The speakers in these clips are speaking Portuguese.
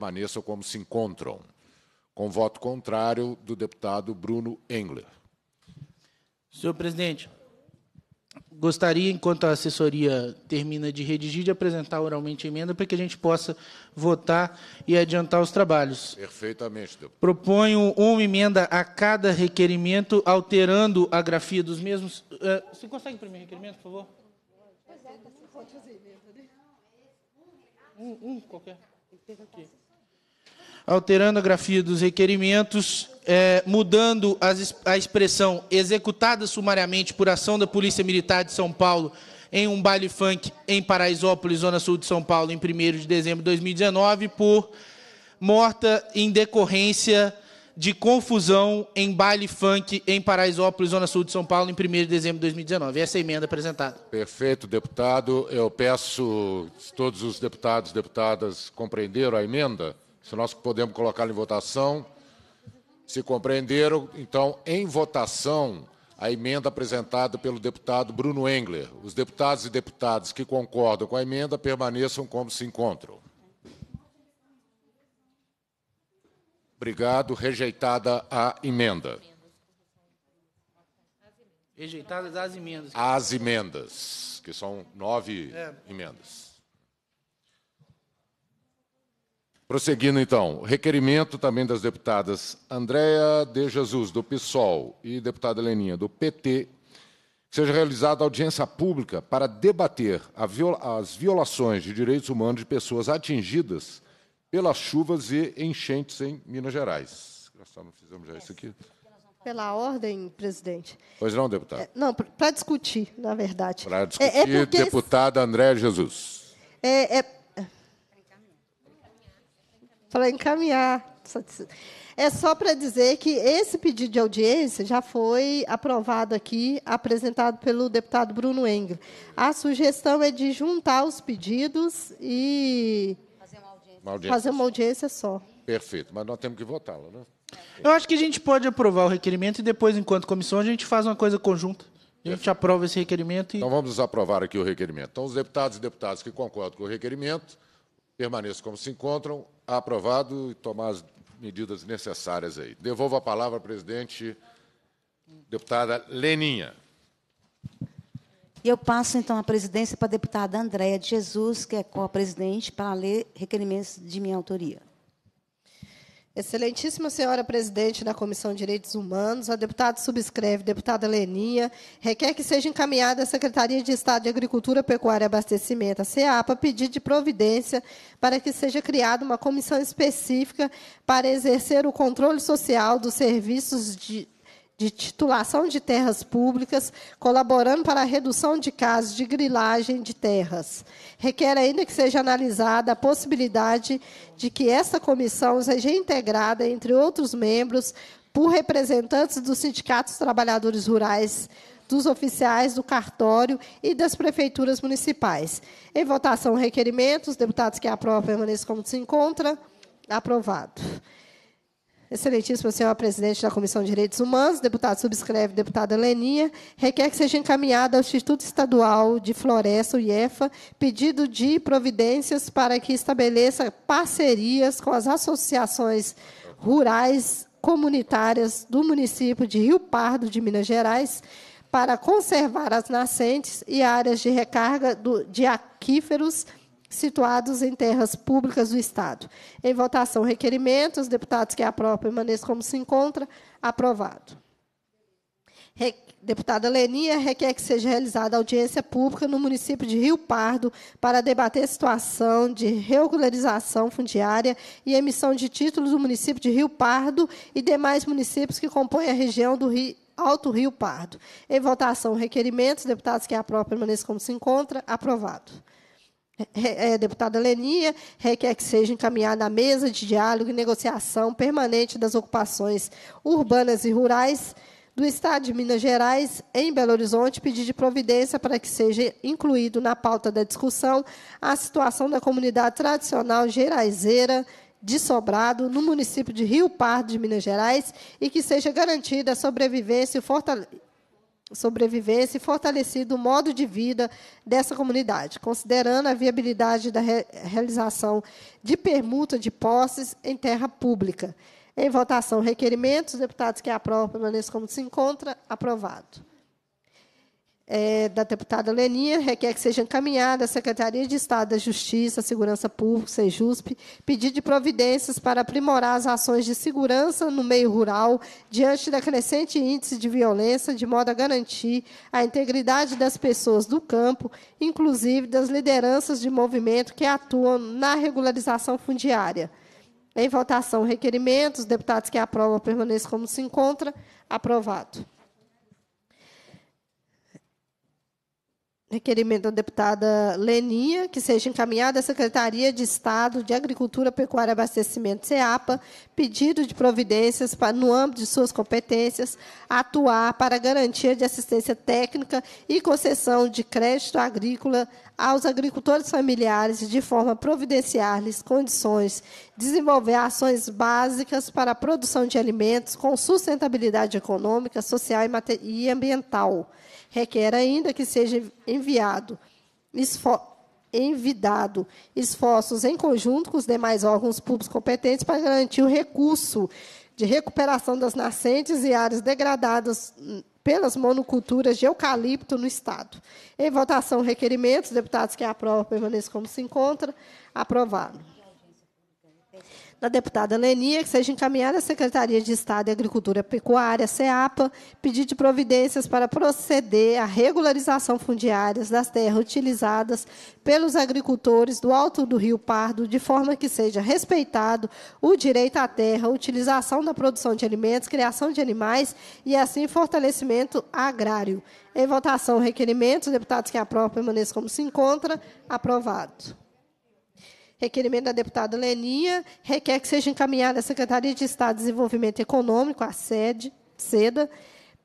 permaneçam como se encontram. Com voto contrário do deputado Bruno Engler. Senhor presidente, gostaria, enquanto a assessoria termina de redigir, de apresentar oralmente a emenda para que a gente possa votar e adiantar os trabalhos. Perfeitamente, deputado. Proponho uma emenda a cada requerimento, alterando a grafia dos mesmos. Uh, você consegue imprimir o requerimento, por favor? Pois é, pode fazer emenda, né? Um, um qualquer. Aqui alterando a grafia dos requerimentos, é, mudando as, a expressão executada sumariamente por ação da Polícia Militar de São Paulo em um baile funk em Paraisópolis, zona sul de São Paulo, em 1 de dezembro de 2019, por morta em decorrência de confusão em baile funk em Paraisópolis, zona sul de São Paulo, em 1 de dezembro de 2019. Essa é a emenda apresentada. Perfeito, deputado. Eu peço, se todos os deputados e deputadas compreenderam a emenda, se nós podemos colocar em votação. Se compreenderam, então, em votação, a emenda apresentada pelo deputado Bruno Engler. Os deputados e deputadas que concordam com a emenda permaneçam como se encontram. Obrigado. Rejeitada a emenda. Rejeitadas as emendas. As emendas, que são nove é. emendas. Prosseguindo, então, requerimento também das deputadas Andréa de Jesus, do PSOL, e deputada Leninha, do PT, que seja realizada audiência pública para debater viola as violações de direitos humanos de pessoas atingidas pelas chuvas e enchentes em Minas Gerais. Deus não fizemos já isso aqui. Pela ordem, presidente. Pois não, deputado. É, não, para discutir, na verdade. Para discutir, é, é porque... deputada Andréa Jesus. É, é para encaminhar. É só para dizer que esse pedido de audiência já foi aprovado aqui, apresentado pelo deputado Bruno Engel. A sugestão é de juntar os pedidos e fazer uma audiência, uma audiência. Fazer uma audiência só. Perfeito, mas nós temos que votá-lo, né? Eu acho que a gente pode aprovar o requerimento e depois, enquanto comissão, a gente faz uma coisa conjunta. A gente Perfeito. aprova esse requerimento e... Então vamos aprovar aqui o requerimento. Então, os deputados e deputadas que concordam com o requerimento permaneçam como se encontram aprovado e tomar as medidas necessárias aí. Devolvo a palavra ao presidente, deputada Leninha. E eu passo, então, a presidência para a deputada Andréa de Jesus, que é co-presidente, para ler requerimentos de minha autoria. Excelentíssima senhora presidente da Comissão de Direitos Humanos, a deputada subscreve, deputada Leninha, requer que seja encaminhada à Secretaria de Estado de Agricultura, Pecuária e Abastecimento, a CEAPA, pedido de providência para que seja criada uma comissão específica para exercer o controle social dos serviços de de titulação de terras públicas, colaborando para a redução de casos de grilagem de terras. Requer ainda que seja analisada a possibilidade de que esta comissão seja integrada, entre outros membros, por representantes dos sindicatos trabalhadores rurais dos oficiais do cartório e das prefeituras municipais. Em votação, requerimentos. Deputados que aprovam permaneçam como se encontra. Aprovado. Excelentíssimo senhor presidente da Comissão de Direitos Humanos, deputado subscreve, deputada Leninha, requer que seja encaminhado ao Instituto Estadual de Floresta, o IEFA, pedido de providências para que estabeleça parcerias com as associações rurais comunitárias do município de Rio Pardo, de Minas Gerais, para conservar as nascentes e áreas de recarga de aquíferos situados em terras públicas do Estado. Em votação, requerimento. Os deputados que aprovam permaneçam como se encontra. Aprovado. Re... Deputada Lenia requer que seja realizada audiência pública no município de Rio Pardo para debater situação de regularização fundiária e emissão de títulos do município de Rio Pardo e demais municípios que compõem a região do Rio, Alto Rio Pardo. Em votação, requerimentos. Deputados que aprovam permaneçam como se encontra. Aprovado. É, é, deputada Lenia, requer que seja encaminhada à mesa de diálogo e negociação permanente das ocupações urbanas e rurais do Estado de Minas Gerais, em Belo Horizonte, pedir de providência para que seja incluído na pauta da discussão a situação da comunidade tradicional geraizeira de Sobrado, no município de Rio Pardo, de Minas Gerais, e que seja garantida a sobrevivência e fortalecimento sobrevivência e fortalecido o modo de vida dessa comunidade, considerando a viabilidade da re realização de permuta de posses em terra pública. Em votação, requerimentos. deputados que aprovam permaneçam como se encontra. Aprovado é, da deputada Leninha requer que seja encaminhada à Secretaria de Estado da Justiça, Segurança Pública, SEJUSP, pedido de providências para aprimorar as ações de segurança no meio rural diante da crescente índice de violência, de modo a garantir a integridade das pessoas do campo, inclusive das lideranças de movimento que atuam na regularização fundiária. Em votação, requerimentos. deputados que aprovam permaneçam como se encontra. Aprovado. Requerimento da deputada Leninha, que seja encaminhada à Secretaria de Estado de Agricultura, Pecuária e Abastecimento, SEAPA, pedido de providências para, no âmbito de suas competências, atuar para garantia de assistência técnica e concessão de crédito agrícola aos agricultores familiares, de forma a providenciar-lhes condições, desenvolver ações básicas para a produção de alimentos com sustentabilidade econômica, social e ambiental requer ainda que seja enviado, envidado esforços em conjunto com os demais órgãos públicos competentes para garantir o recurso de recuperação das nascentes e áreas degradadas pelas monoculturas de eucalipto no Estado. Em votação, requerimentos, deputados que aprovam permaneçam como se encontra. Aprovado da deputada Lenia, que seja encaminhada à Secretaria de Estado de Agricultura e Pecuária, SEAPA, pedido de providências para proceder à regularização fundiária das terras utilizadas pelos agricultores do Alto do Rio Pardo, de forma que seja respeitado o direito à terra, utilização da produção de alimentos, criação de animais e, assim, fortalecimento agrário. Em votação, requerimento. Os deputados que aprovam permaneçam como se encontra. Aprovado. Requerimento da deputada Leninha requer que seja encaminhada à Secretaria de Estado de Desenvolvimento Econômico, a sede, SEDA,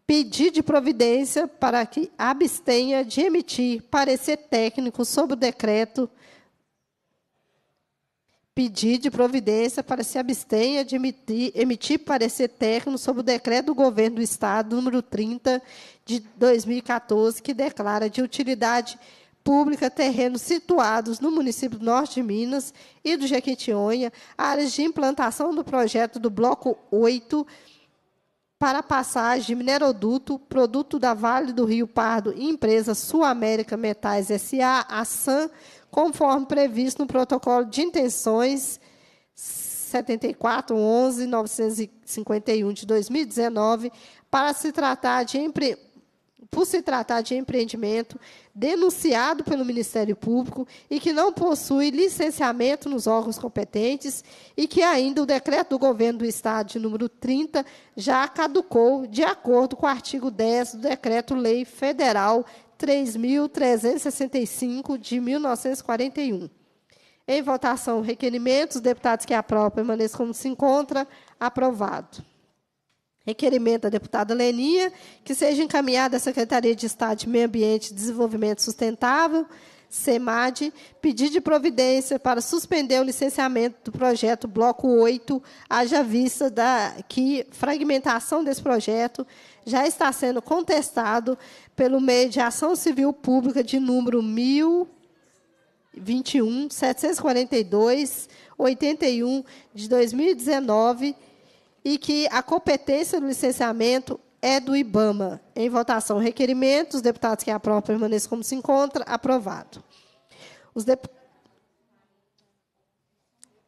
pedir de providência para que abstenha de emitir parecer técnico sobre o decreto pedir de providência para se abstenha de emitir, emitir, parecer técnico sobre o decreto do governo do Estado número 30 de 2014, que declara de utilidade pública terrenos situados no município do Norte de Minas e do Jequitinhonha, áreas de implantação do projeto do Bloco 8 para passagem de mineroduto, produto da Vale do Rio Pardo e empresa Sul América Metais S.A., a SAM, conforme previsto no protocolo de intenções 74 11 951 de 2019, para se tratar de empre por se tratar de empreendimento denunciado pelo Ministério Público e que não possui licenciamento nos órgãos competentes e que ainda o decreto do governo do estado de número 30 já caducou de acordo com o artigo 10 do decreto lei federal 3365 de 1941. Em votação, requerimentos, deputados que aprovam permaneçam como se encontra, aprovado. Requerimento da deputada Leninha, que seja encaminhada à Secretaria de Estado de Meio Ambiente e Desenvolvimento Sustentável, SEMAD, pedir de providência para suspender o licenciamento do projeto Bloco 8, haja vista da, que fragmentação desse projeto já está sendo contestado pelo meio de ação civil pública de número 1021, 742, 81 de 2019 e que a competência do licenciamento é do IBAMA. Em votação, requerimento. Os deputados que aprovam permaneçam como se encontra. Aprovado. Os dep...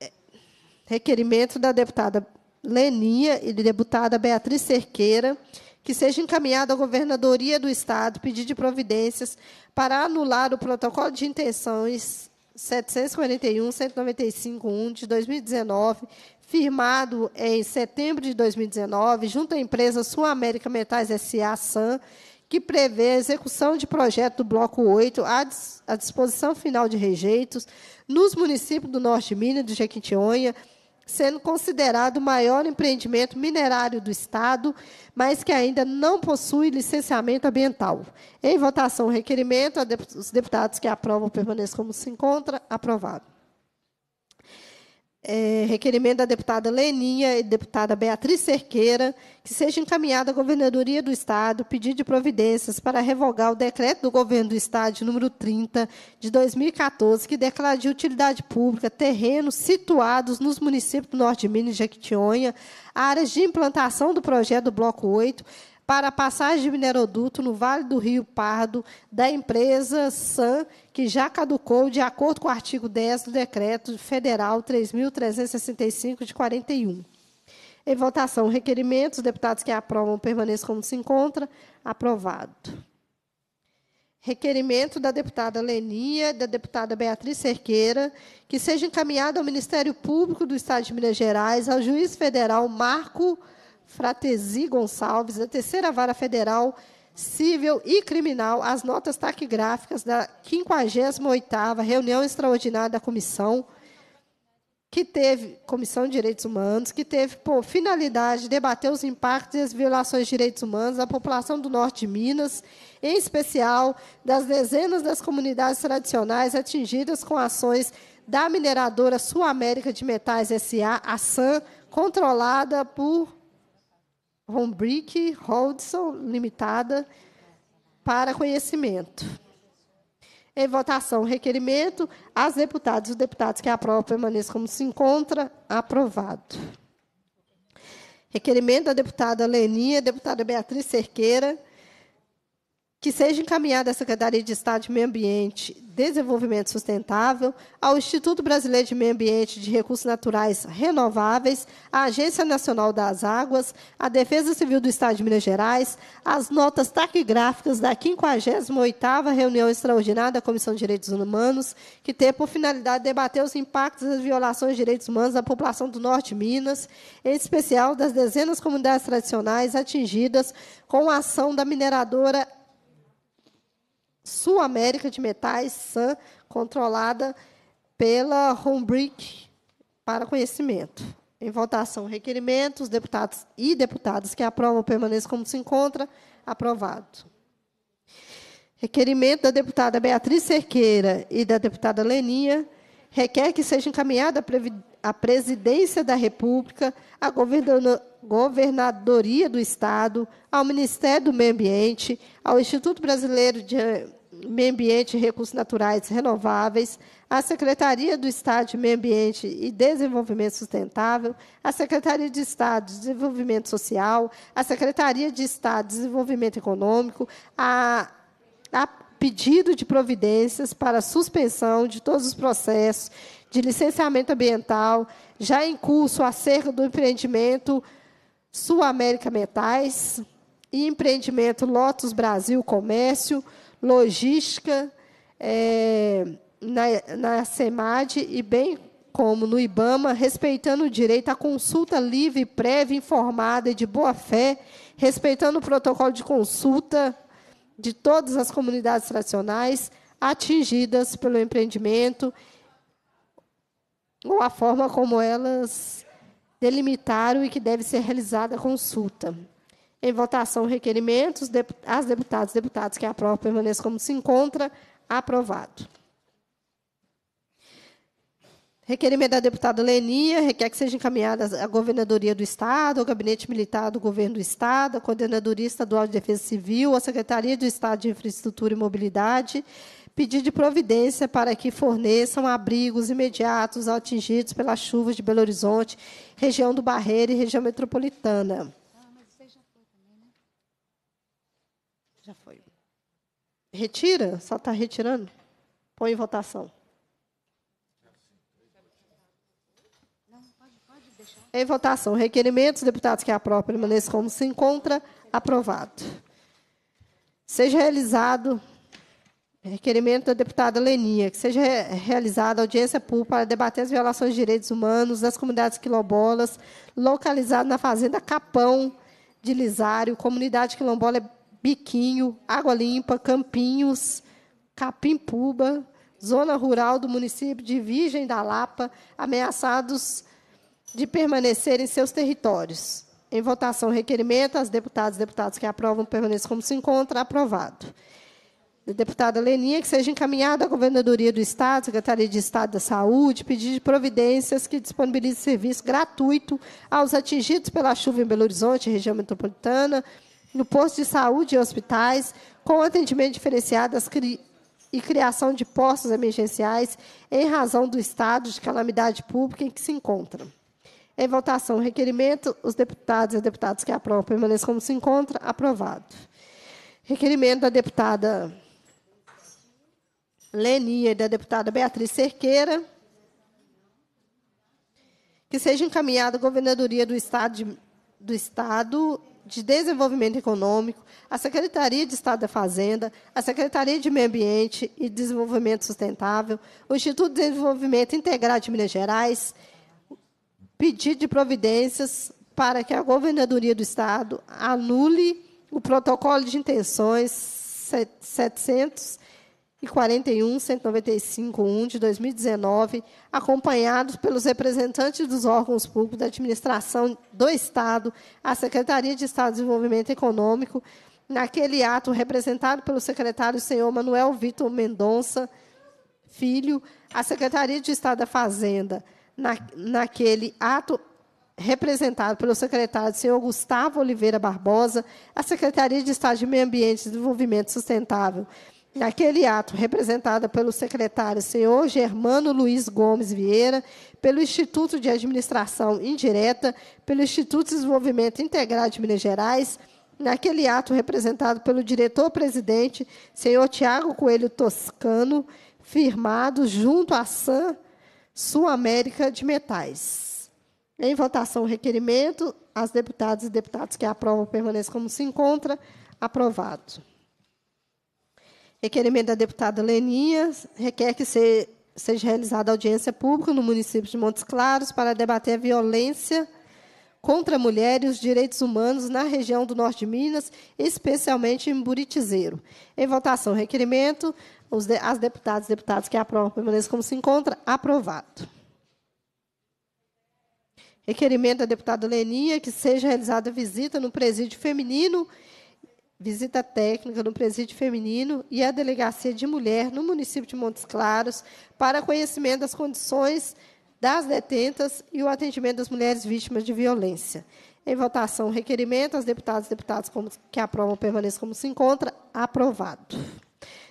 É, requerimento da deputada Leninha e da deputada Beatriz Cerqueira, que seja encaminhado à Governadoria do Estado pedir de providências para anular o protocolo de intenções 741-195-1 de 2019, firmado em setembro de 2019, junto à empresa Sul América Metais SA, SAM, que prevê a execução de projeto do Bloco 8 à, disposição final de rejeitos nos municípios do Norte de Minas, do Jequitinhonha, sendo considerado o maior empreendimento minerário do Estado, mas que ainda não possui licenciamento ambiental. Em votação, o requerimento, os deputados que aprovam permaneçam como se encontra, aprovado é, requerimento da deputada Leninha e deputada Beatriz Cerqueira, que seja encaminhada à Governadoria do Estado pedido de providências para revogar o decreto do Governo do Estado número 30 de 2014, que declara de utilidade pública terrenos situados nos municípios do Norte de Minas e Jequitinhonha, áreas de implantação do projeto do Bloco 8, para a passagem de mineroduto no Vale do Rio Pardo da empresa SAM, que já caducou de acordo com o artigo 10 do Decreto Federal 3.365, de 41. Em votação, requerimento. Os deputados que aprovam permaneçam como se encontra. Aprovado. Requerimento da deputada Leninha, da deputada Beatriz Cerqueira, que seja encaminhado ao Ministério Público do Estado de Minas Gerais, ao juiz federal Marco Fratesi Gonçalves, da Terceira Vara Federal Civil e Criminal, as notas taquigráficas da 58ª reunião extraordinária da comissão, que teve Comissão de Direitos Humanos, que teve por finalidade debater os impactos e as violações de direitos humanos da população do norte de Minas, em especial das dezenas das comunidades tradicionais atingidas com ações da mineradora Sul América de Metais SA, a SAM, controlada por Rombrick Holdson Limitada para conhecimento. Em votação, requerimento. As deputadas e os deputados que aprovam permaneçam como se encontra. Aprovado. Requerimento da deputada Leninha, deputada Beatriz Cerqueira, que seja encaminhada à Secretaria de Estado de Meio Ambiente e Desenvolvimento Sustentável, ao Instituto Brasileiro de Meio Ambiente e de Recursos Naturais Renováveis, à Agência Nacional das Águas, à Defesa Civil do Estado de Minas Gerais, as notas taquigráficas da 58ª reunião extraordinária da Comissão de Direitos Humanos, que tem por finalidade debater os impactos das violações de direitos humanos da população do Norte de Minas, em especial das dezenas de comunidades tradicionais atingidas com a ação da mineradora Sul-América de Metais, SAM, controlada pela Hombrick, para conhecimento. Em votação, requerimento, os deputados e deputadas que aprovam permaneçam como se encontra. Aprovado. Requerimento da deputada Beatriz Cerqueira e da deputada Leninha requer que seja encaminhada à presidência da República, à governadoria do Estado, ao Ministério do Meio Ambiente, ao Instituto Brasileiro de Meio Ambiente e Recursos Naturais Renováveis, a Secretaria do Estado de Meio Ambiente e Desenvolvimento Sustentável, a Secretaria de Estado de Desenvolvimento Social, a Secretaria de Estado de Desenvolvimento Econômico, a, a pedido de providências para suspensão de todos os processos de licenciamento ambiental já em curso acerca do empreendimento Sul América Metais e empreendimento Lotus Brasil Comércio, logística é, na, na SEMAD e bem como no IBAMA, respeitando o direito à consulta livre, prévia, informada e de boa-fé, respeitando o protocolo de consulta de todas as comunidades tradicionais atingidas pelo empreendimento ou a forma como elas delimitaram e que deve ser realizada a consulta. Em votação, requerimentos. As deputadas e deputados que aprovam permaneçam como se encontra. Aprovado. Requerimento da deputada Lenia requer que seja encaminhada à Governadoria do Estado, ao Gabinete Militar do Governo do Estado, à Coordenadoria Estadual de Defesa Civil, à Secretaria do Estado de Infraestrutura e Mobilidade, pedir de providência para que forneçam abrigos imediatos atingidos pelas chuvas de Belo Horizonte, região do Barreiro e região metropolitana. Retira, só está retirando. Põe em votação. Em votação. Requerimentos, deputados que aprovam, permaneçam como se encontra. Aprovado. Seja realizado. Requerimento da deputada Leninha, que seja realizada audiência pública para debater as violações de direitos humanos das comunidades quilombolas, localizado na Fazenda Capão de Lisário, comunidade quilombola é Biquinho, Água Limpa, Campinhos, Capimpuba, zona rural do município de Virgem da Lapa, ameaçados de permanecer em seus territórios. Em votação, requerimento. As deputadas e deputados que aprovam permaneçam como se encontra. Aprovado. Deputada Leninha, que seja encaminhada à Governadoria do Estado, Secretaria de Estado da Saúde, pedir de providências que disponibilize serviço gratuito aos atingidos pela chuva em Belo Horizonte, região metropolitana, no posto de saúde e hospitais, com atendimento diferenciado cri e criação de postos emergenciais em razão do estado de calamidade pública em que se encontram. Em votação, requerimento, os deputados e as deputadas que aprovam permaneçam como se encontra, aprovado. Requerimento da deputada Lenia e da deputada Beatriz Cerqueira, que seja encaminhada à Governadoria do Estado, de, do Estado de Desenvolvimento Econômico, a Secretaria de Estado da Fazenda, a Secretaria de Meio Ambiente e Desenvolvimento Sustentável, o Instituto de Desenvolvimento Integrado de Minas Gerais, pedido de providências para que a Governadoria do Estado anule o protocolo de intenções 700 e 41, 195, 1 de 2019, acompanhados pelos representantes dos órgãos públicos da administração do Estado, a Secretaria de Estado de Desenvolvimento Econômico, naquele ato representado pelo secretário senhor Manuel Vitor Mendonça Filho, a Secretaria de Estado da Fazenda, na, naquele ato representado pelo secretário senhor Gustavo Oliveira Barbosa, a Secretaria de Estado de Meio Ambiente e Desenvolvimento Sustentável, Naquele ato, representada pelo secretário senhor Germano Luiz Gomes Vieira, pelo Instituto de Administração Indireta, pelo Instituto de Desenvolvimento Integrado de Minas Gerais, naquele ato representado pelo diretor-presidente, senhor Tiago Coelho Toscano, firmado junto à SAM Sul América de Metais. Em votação o requerimento, as deputadas e deputados que aprovam permaneçam como se encontra. Aprovado. Requerimento da deputada Leninha requer que se, seja realizada audiência pública no município de Montes Claros para debater a violência contra a mulher e os direitos humanos na região do norte de Minas, especialmente em Buritizeiro. Em votação, requerimento, os as deputadas e deputados que aprovam permaneçam como se encontra, aprovado. Requerimento da deputada Leninha que seja realizada visita no presídio feminino visita técnica no presídio feminino e à delegacia de mulher no município de Montes Claros para conhecimento das condições das detentas e o atendimento das mulheres vítimas de violência. Em votação, requerimento, as deputadas e deputados que aprovam permaneçam como se encontra. Aprovado.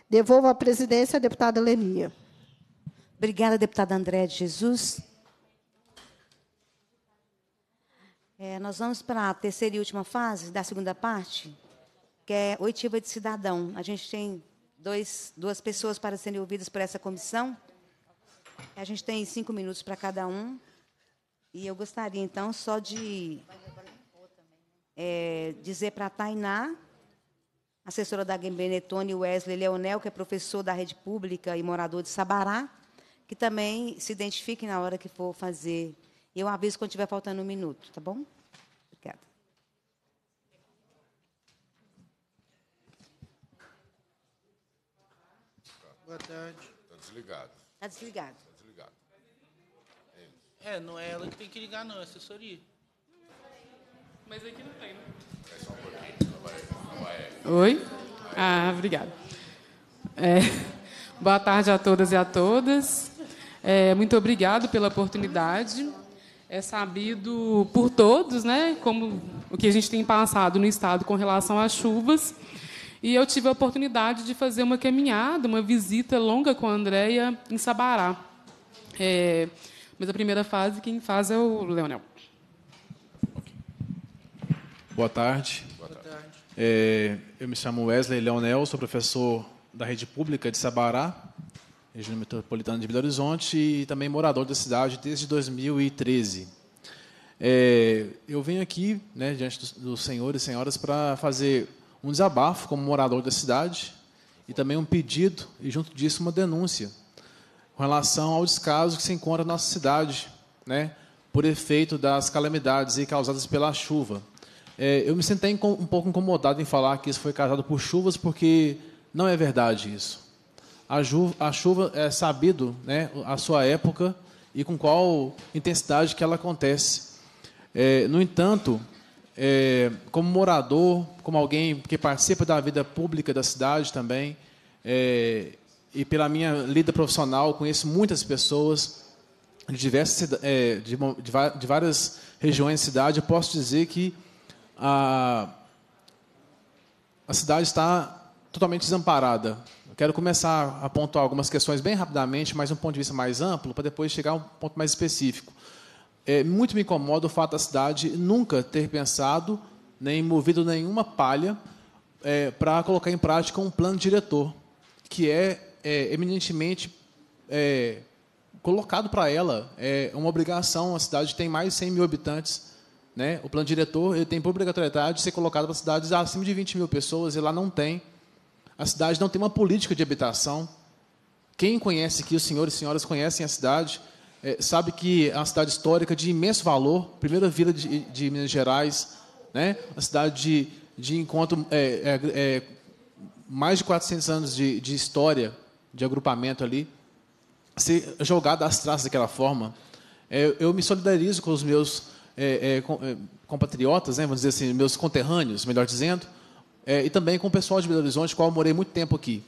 Devolvo à presidência a deputada Lenia. Obrigada, deputada André de Jesus. É, nós vamos para a terceira e última fase da segunda parte que é oitiva de cidadão. A gente tem dois, duas pessoas para serem ouvidas por essa comissão. A gente tem cinco minutos para cada um. E eu gostaria, então, só de é, dizer para a Tainá, assessora da Benetone, Wesley Leonel, que é professor da rede pública e morador de Sabará, que também se identifique na hora que for fazer. Eu aviso quando estiver faltando um minuto, tá bom? Boa tarde. Está desligado. Está desligado. Está desligado. É, não é ela que tem que ligar, não, é assessoria. Mas aqui não tem, né? É só um pouquinho. Oi? Ah, obrigada. É, boa tarde a todas e a todas. É, muito obrigado pela oportunidade. É sabido por todos, né, como o que a gente tem passado no estado com relação às chuvas. E eu tive a oportunidade de fazer uma caminhada, uma visita longa com a Andrea em Sabará. É, mas a primeira fase, quem faz é o Leonel. Boa tarde. Boa tarde. É, eu me chamo Wesley Leonel, sou professor da rede pública de Sabará, região metropolitana de Belo Horizonte, e também morador da cidade desde 2013. É, eu venho aqui, né, diante dos, dos senhores e senhoras, para fazer um desabafo como morador da cidade e também um pedido e junto disso uma denúncia com relação ao descaso que se encontra na nossa cidade, né, por efeito das calamidades e causadas pela chuva. É, eu me sentei um pouco incomodado em falar que isso foi causado por chuvas, porque não é verdade isso. A, ju, a chuva é sabido, né, a sua época e com qual intensidade que ela acontece. É, no entanto, é, como morador, como alguém que participa da vida pública da cidade também, é, e pela minha lida profissional, conheço muitas pessoas de, diversas, é, de, de, de, várias regiões da cidade, eu posso dizer que a, a cidade está totalmente desamparada. Eu quero começar a pontuar algumas questões bem rapidamente, mas um ponto de vista mais amplo, para depois chegar a um ponto mais específico. É, muito me incomoda o fato da cidade nunca ter pensado nem movido nenhuma palha é, para colocar em prática um plano diretor, que é, é eminentemente é, colocado para ela. É uma obrigação. A cidade tem mais de 100 mil habitantes. Né? O plano diretor ele tem por obrigatoriedade de ser colocado para cidades acima de 20 mil pessoas, e lá não tem. A cidade não tem uma política de habitação. Quem conhece aqui, os senhores e senhoras conhecem a cidade, é, sabe que é uma cidade histórica de imenso valor, primeira vila de, de Minas Gerais, né? uma cidade de, de encontro, é, é, é mais de 400 anos de, de história, de agrupamento ali, ser jogada às traças daquela forma. É, eu me solidarizo com os meus é, compatriotas, né? vamos dizer assim, meus conterrâneos, melhor dizendo, e também com o pessoal de Belo Horizonte, com o qual eu morei muito tempo aqui.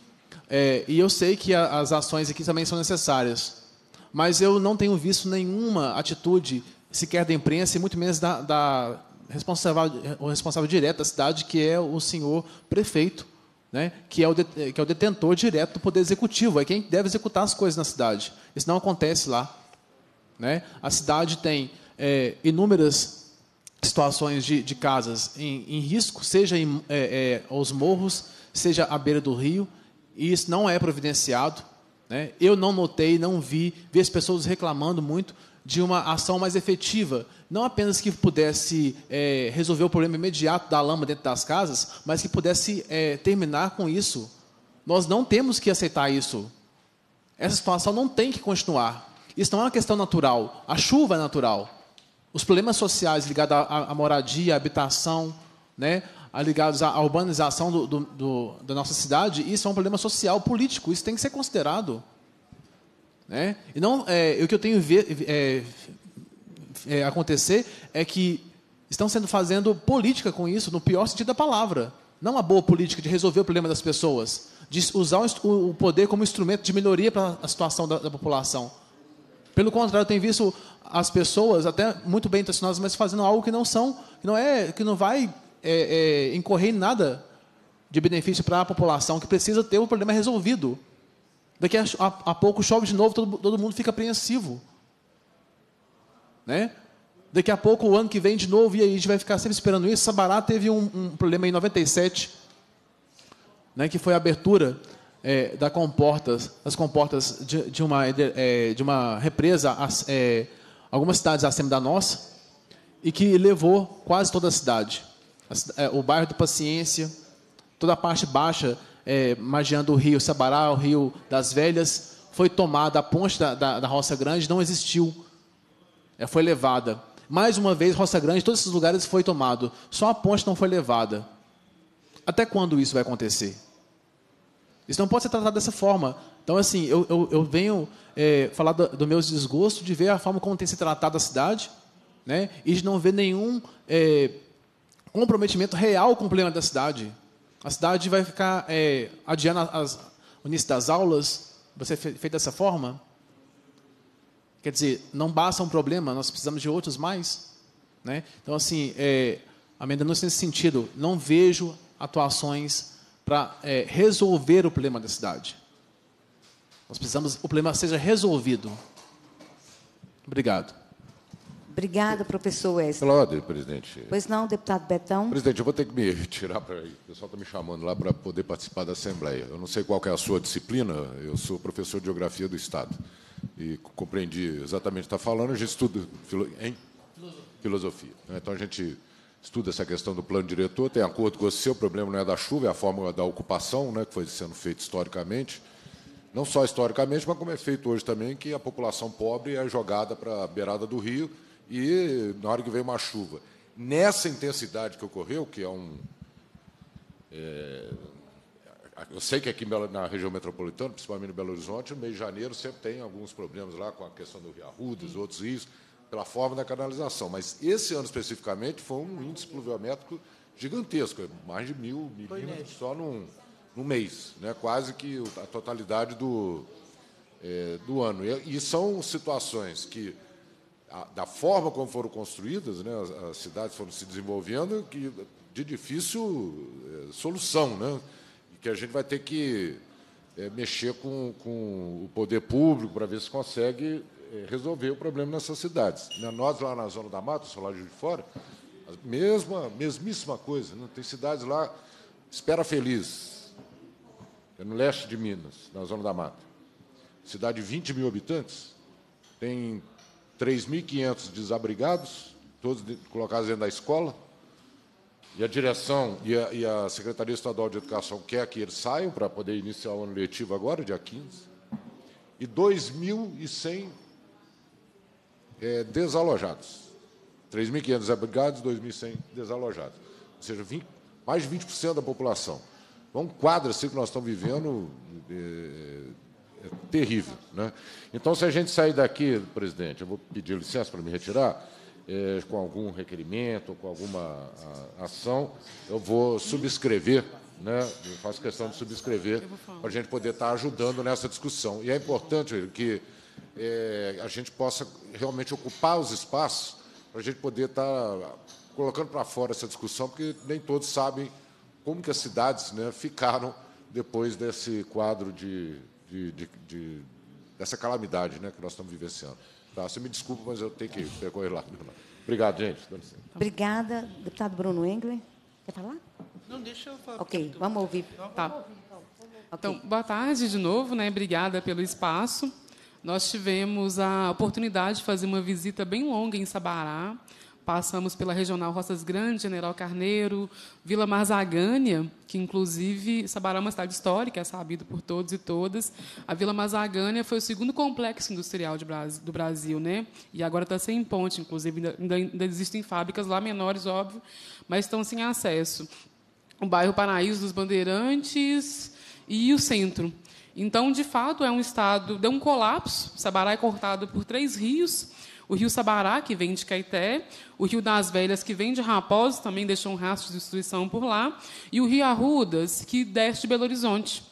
e eu sei que a, as ações aqui também são necessárias mas eu não tenho visto nenhuma atitude, sequer da imprensa, e muito menos da, da responsável, o responsável direto da cidade, que é o senhor prefeito, né? que, é o de, que é o detentor direto do poder executivo, é quem deve executar as coisas na cidade. Isso não acontece lá. Né? A cidade tem é, inúmeras situações de, de casas em, em, risco, seja em, é, é, aos morros, seja à beira do rio, e isso não é providenciado. Né? Eu não notei, não vi, vi as pessoas reclamando muito de uma ação mais efetiva, não apenas que pudesse é, resolver o problema imediato da lama dentro das casas, mas que pudesse é, terminar com isso. Nós não temos que aceitar isso. Essa situação não tem que continuar. Isso não é uma questão natural. A chuva é natural. Os problemas sociais ligados à, à moradia, à habitação, né? ligados à urbanização do, do, do, da nossa cidade, isso é um problema social, político, isso tem que ser considerado. Né? E não, é, o que eu tenho ver, é, é, acontecer é que estão sendo fazendo política com isso, no pior sentido da palavra. Não uma boa política de resolver o problema das pessoas, de usar o, o poder como instrumento de melhoria para a situação da, da população. Pelo contrário, eu tenho visto as pessoas até muito bem intencionadas, mas fazendo algo que não são, que não é, que não vai é, é, incorrer em nada de benefício para a população, que precisa ter o problema resolvido. Daqui a, a, a pouco chove de novo, todo, todo mundo fica apreensivo. Né? Daqui a pouco, o ano que vem, de novo, e aí a gente vai ficar sempre esperando isso. Sabará teve um, um problema em 97, né, que foi a abertura é, da comportas, das comportas de, de uma, é, de uma represa, é, algumas cidades acima da nossa, e que levou quase toda a cidade. É, o bairro do Paciência, toda a parte baixa, é, o rio Sabará, o rio das Velhas, foi tomada, a ponte da, da, da Roça Grande não existiu, é, foi levada. Mais uma vez, Roça Grande, todos esses lugares foi tomado, só a ponte não foi levada. Até quando isso vai acontecer? Isso não pode ser tratado dessa forma. Então, assim, eu, eu, eu venho é, falar do, do meu desgosto de ver a forma como tem se tratado a cidade, né? e de não ver nenhum é, comprometimento real com o problema da cidade. A cidade vai ficar é, adiando as, o início das aulas, Você ser feito dessa forma. Quer dizer, não basta um problema, nós precisamos de outros mais. Né? Então, assim, é, a minha denúncia nesse sentido, não vejo atuações para é, resolver o problema da cidade. Nós precisamos que o problema seja resolvido. Obrigado. Obrigada, professor Wesley. Claudio, presidente. Pois não, deputado Betão. Presidente, eu vou ter que me retirar para aí. O pessoal está me chamando lá para poder participar da Assembleia. Eu não sei qual é a sua disciplina, eu sou professor de Geografia do Estado. E compreendi exatamente o que está falando, a gente estuda filo... filosofia. filosofia. Então a gente estuda essa questão do plano diretor, tem acordo com você, o problema não é da chuva, é a fórmula da ocupação, né, que foi sendo feita historicamente não só historicamente, mas como é feito hoje também, que a população pobre é jogada para a beirada do rio e na hora que veio uma chuva. Nessa intensidade que ocorreu, que é um. É, eu sei que aqui na região metropolitana, principalmente em Belo Horizonte, no mês de janeiro sempre tem alguns problemas lá com a questão do Rio Arrudas, Sim. outros rios, pela forma da canalização. Mas esse ano especificamente foi um índice pluviométrico gigantesco, é mais de mil milímetros só num, num mês, né? quase que a totalidade do, é, do ano. E, e são situações que da forma como foram construídas, né, as, as, cidades foram se desenvolvendo, que, de difícil é, solução, né? E que a gente vai ter que é, mexer com, com o poder público para ver se consegue é, resolver o problema nessas cidades. Né, nós, lá na Zona da Mata, o de fora, a mesma, mesmíssima coisa. Né? Tem cidades lá, Espera Feliz, é no leste de Minas, na Zona da Mata. Cidade de 20 mil habitantes, tem 3.500 desabrigados, todos colocados dentro da escola, e a direção e a, e a, Secretaria Estadual de Educação quer que eles saiam para poder iniciar o ano letivo agora, dia 15. E 2.100 é, desalojados. 3.500 desabrigados, 2.100 desalojados. Ou seja, 20, mais de 20% da população. É um quadro assim que nós estamos vivendo é, é terrível. Né? Então, se a gente sair daqui, presidente, eu vou pedir licença para me retirar, é, com algum requerimento, com alguma a, ah, ação, eu vou subscrever, né? eu faço questão de subscrever, para a gente poder estar tá ajudando nessa discussão. E é importante que é, a gente possa realmente ocupar os espaços para a gente poder estar tá colocando para fora essa discussão, porque nem todos sabem como que as cidades né, ficaram depois desse quadro de de, de, de, dessa calamidade né, que nós estamos vivenciando. Tá, você me desculpa, mas eu tenho que percorrer lá. Obrigado, gente. Obrigada, deputado Bruno Engler. Quer falar? Não, deixa eu falar. Ok, vamos ouvir. Tá. Então, boa tarde de novo, né? Obrigada pelo espaço. Nós tivemos a oportunidade de fazer uma visita bem longa em Sabará, Passamos pela Regional Roças Grande, General Carneiro, Vila Marzagânia, que inclusive Sabará é uma cidade histórica, é sabido por todos e todas. A Vila Marzagânia foi o segundo complexo industrial Brasil, do Brasil, né? E agora está sem ponte, inclusive ainda, ainda existem fábricas lá menores, óbvio, mas estão sem acesso. O bairro Paraíso dos Bandeirantes e o centro. Então, de fato, é um estado, deu um colapso. Sabará é cortado por três rios o rio Sabará, que vem de Caeté, o rio das Velhas, que vem de Raposo, também deixou um rastro de destruição por lá, e o rio Arrudas, que desce de Belo Horizonte.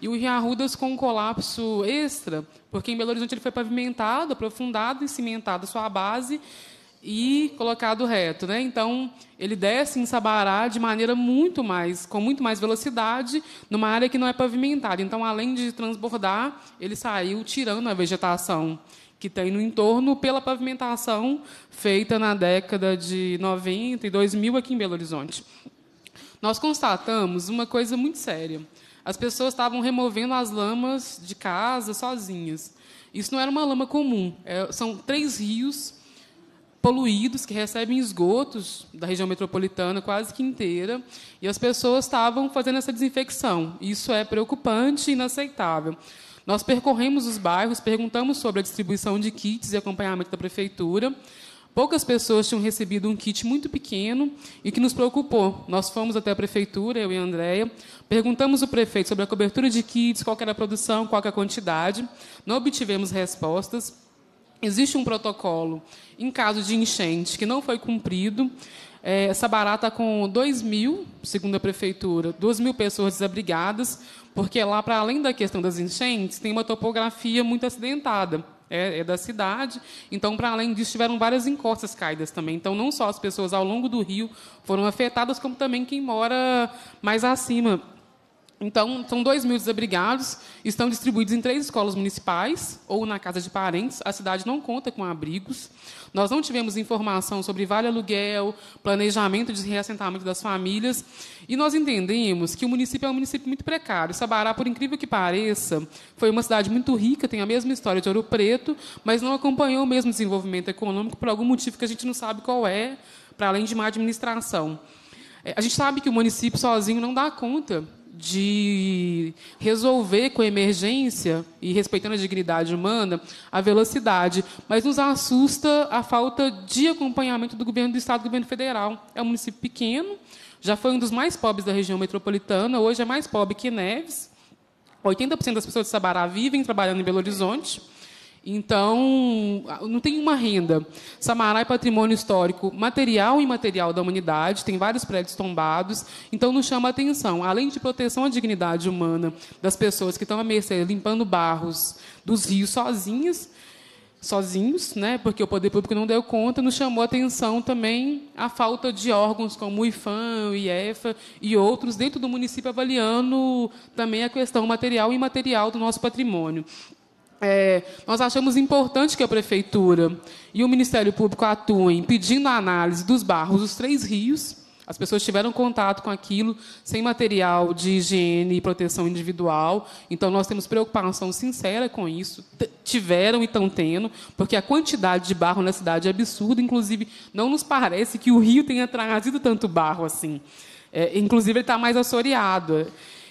E o rio Arrudas com um colapso extra, porque em Belo Horizonte ele foi pavimentado, aprofundado e cimentado sua base, e colocado reto, né? Então ele desce em Sabará de maneira muito mais, com muito mais velocidade, numa área que não é pavimentada. Então, além de transbordar, ele saiu tirando a vegetação que tem no entorno pela pavimentação feita na década de 90 e 2000 aqui em Belo Horizonte. Nós constatamos uma coisa muito séria. As pessoas estavam removendo as lamas de casa sozinhas. Isso não era uma lama comum. É, são três rios poluídos que recebem esgotos da região metropolitana quase que inteira e as pessoas estavam fazendo essa desinfecção. Isso é preocupante e inaceitável. Nós percorremos os bairros, perguntamos sobre a distribuição de kits e acompanhamento da prefeitura. Poucas pessoas tinham recebido um kit muito pequeno e que nos preocupou. Nós fomos até a prefeitura, eu e a Andrea, perguntamos ao prefeito sobre a cobertura de kits, qual era a produção, qual era a quantidade. Não obtivemos respostas. Existe um protocolo em caso de enchente que não foi cumprido. É, Sabará está com 2 mil, segundo a prefeitura, 2 mil pessoas desabrigadas, porque lá, para além da questão das enchentes, tem uma topografia muito acidentada. É, é da cidade, então, para além disso, tiveram várias encostas caídas também. Então, não só as pessoas ao longo do rio foram afetadas, como também quem mora mais acima então, são 2 mil desabrigados, estão distribuídos em três escolas municipais ou na casa de parentes. A cidade não conta com abrigos. Nós não tivemos informação sobre vale aluguel, planejamento de reassentamento das famílias, e nós entendemos que o município é um município muito precário. Sabará, por incrível que pareça, foi uma cidade muito rica, tem a mesma história de Ouro Preto, mas não acompanhou o mesmo desenvolvimento econômico por algum motivo que a gente não sabe qual é, para além de má administração. É, a gente sabe que o município sozinho não dá conta de resolver com emergência e respeitando a dignidade humana a velocidade, mas nos assusta a falta de acompanhamento do governo do estado, do governo federal. É um município pequeno, já foi um dos mais pobres da região metropolitana, hoje é mais pobre que Neves. 80% das pessoas de Sabará vivem trabalhando em Belo Horizonte. Então, não tem uma renda. Samará é patrimônio histórico material e imaterial da humanidade, tem vários prédios tombados, então nos chama a atenção. Além de proteção à dignidade humana das pessoas que estão à mercê limpando barros dos rios sozinhos, sozinhos, né, porque o poder público não deu conta, nos chamou a atenção também a falta de órgãos como o IFAM, o IEFA e outros dentro do município avaliando também a questão material e imaterial do nosso patrimônio. É, nós achamos importante que a Prefeitura e o Ministério Público atuem pedindo a análise dos barros dos três rios. As pessoas tiveram contato com aquilo sem material de higiene e proteção individual. Então, nós temos preocupação sincera com isso. T tiveram e estão tendo, porque a quantidade de barro na cidade é absurda. Inclusive, não nos parece que o rio tenha trazido tanto barro assim. É, inclusive, ele está mais assoreado.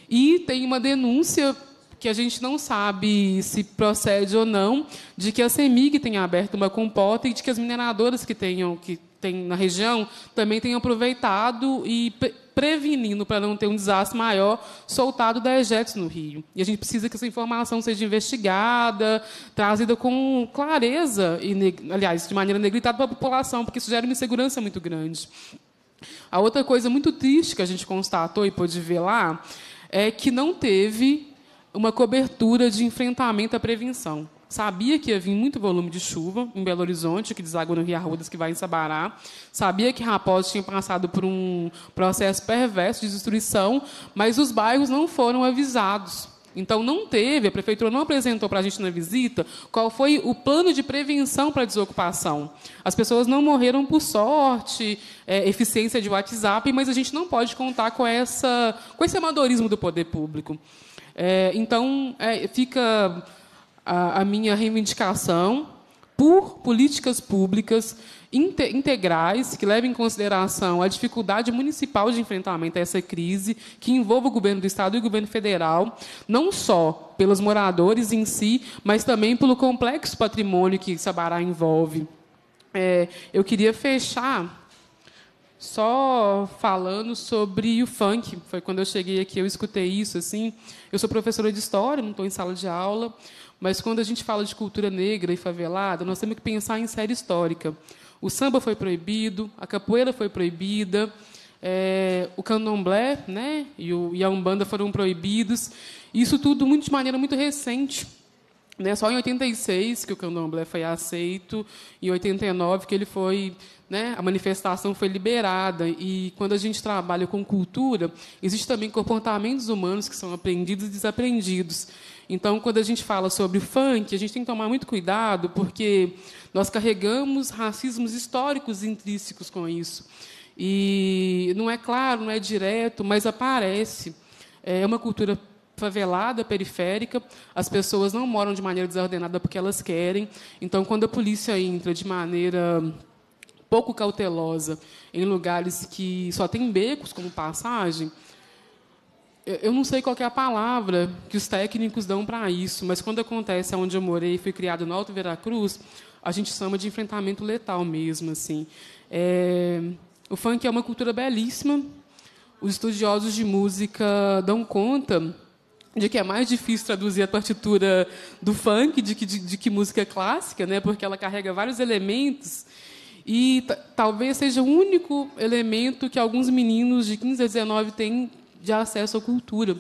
E tem uma denúncia que a gente não sabe se procede ou não, de que a CEMIG tenha aberto uma compota e de que as mineradoras que tenham que tem na região também tenham aproveitado e prevenindo para não ter um desastre maior, soltado da jets no Rio. E a gente precisa que essa informação seja investigada, trazida com clareza, e, aliás, de maneira negritada para a população, porque isso gera uma insegurança muito grande. A outra coisa muito triste que a gente constatou e pôde ver lá é que não teve uma cobertura de enfrentamento à prevenção. Sabia que ia vir muito volume de chuva em Belo Horizonte, que deságua no Rio Arrudas, que vai em Sabará. Sabia que Raposo tinha passado por um processo perverso de destruição, mas os bairros não foram avisados. Então, não teve, a prefeitura não apresentou para a gente na visita qual foi o plano de prevenção para a desocupação. As pessoas não morreram por sorte, é, eficiência de WhatsApp, mas a gente não pode contar com, essa, com esse amadorismo do poder público. É, então, é, fica a, a, minha reivindicação por políticas públicas integrais que levem em consideração a dificuldade municipal de enfrentamento a essa crise, que envolva o governo do Estado e o governo federal, não só pelos moradores em si, mas também pelo complexo patrimônio que Sabará envolve. É, eu queria fechar só falando sobre o funk. Foi quando eu cheguei aqui, eu escutei isso. assim. Eu sou professora de história, não estou em sala de aula, mas quando a gente fala de cultura negra e favelada, nós temos que pensar em série histórica. O samba foi proibido, a capoeira foi proibida, é, o candomblé né, e, o, e a umbanda foram proibidos. Isso tudo muito, de maneira muito recente, né? Só em 86 que o candomblé foi aceito, em 89 que ele foi, né, a manifestação foi liberada. E quando a gente trabalha com cultura, existem também comportamentos humanos que são aprendidos e desaprendidos. Então, quando a gente fala sobre funk, a gente tem que tomar muito cuidado, porque nós carregamos racismos históricos intrínsecos com isso. E não é claro, não é direto, mas aparece. É uma cultura favelada, periférica, as pessoas não moram de maneira desordenada porque elas querem. Então, quando a polícia entra de maneira pouco cautelosa em lugares que só tem becos como passagem, eu não sei qual é a palavra que os técnicos dão para isso, mas quando acontece onde eu morei, fui criado no Alto Veracruz, a gente chama de enfrentamento letal mesmo, assim. É... O funk é uma cultura belíssima. Os estudiosos de música dão conta de que é mais difícil traduzir a partitura do funk de que, de, de que música clássica, né? porque ela carrega vários elementos e talvez seja o único elemento que alguns meninos de 15 a 19 têm de acesso à cultura.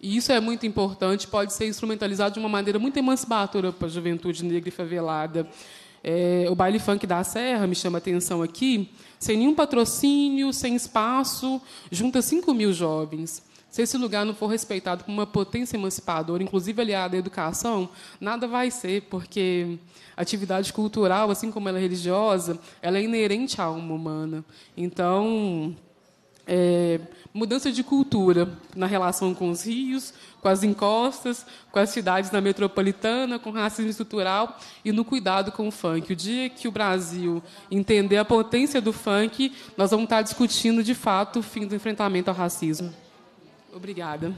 E isso é muito importante, pode ser instrumentalizado de uma maneira muito emancipadora para a juventude negra e favelada. É, o baile funk da Serra me chama atenção aqui, sem nenhum patrocínio, sem espaço, junta 5 mil jovens. Se esse lugar não for respeitado como uma potência emancipadora, inclusive aliada à educação, nada vai ser, porque a atividade cultural, assim como ela é religiosa, ela é inerente à alma humana. Então, é, mudança de cultura na relação com os rios, com as encostas, com as cidades da metropolitana, com o racismo estrutural e no cuidado com o funk. O dia que o Brasil entender a potência do funk, nós vamos estar discutindo de fato o fim do enfrentamento ao racismo. Obrigada.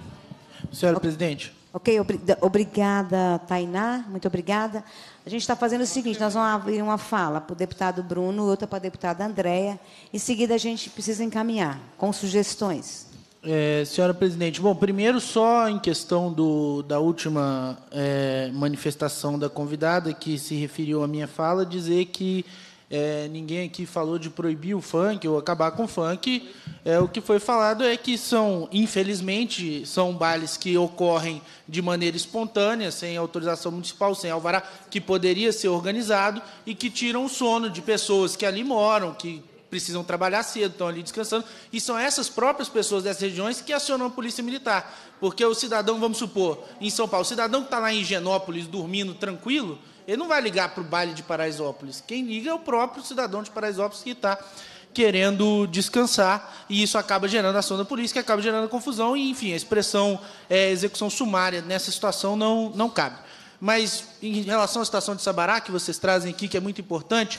Senhora presidente. Ok, obrigada, Tainá, muito obrigada. A gente está fazendo o seguinte: nós vamos abrir uma fala para o deputado Bruno, outra para a deputada Andréia. Em seguida, a gente precisa encaminhar com sugestões. É, senhora presidente, bom, primeiro só em questão do, da última é, manifestação da convidada que se referiu à minha fala, dizer que é, ninguém aqui falou de proibir o funk ou acabar com o funk. É, o que foi falado é que são, infelizmente, são bailes que ocorrem de maneira espontânea, sem autorização municipal, sem alvará, que poderia ser organizado e que tiram o sono de pessoas que ali moram, que precisam trabalhar cedo, estão ali descansando, e são essas próprias pessoas dessas regiões que acionam a polícia militar. Porque o cidadão, vamos supor, em São Paulo, o cidadão que está lá em Genópolis dormindo tranquilo, ele não vai ligar para o baile de Paraisópolis. Quem liga é o próprio cidadão de Paraisópolis que está querendo descansar, e isso acaba gerando ação da polícia, que acaba gerando confusão, e, enfim, a expressão é, execução sumária nessa situação não, não cabe. Mas, em relação à situação de Sabará, que vocês trazem aqui, que é muito importante,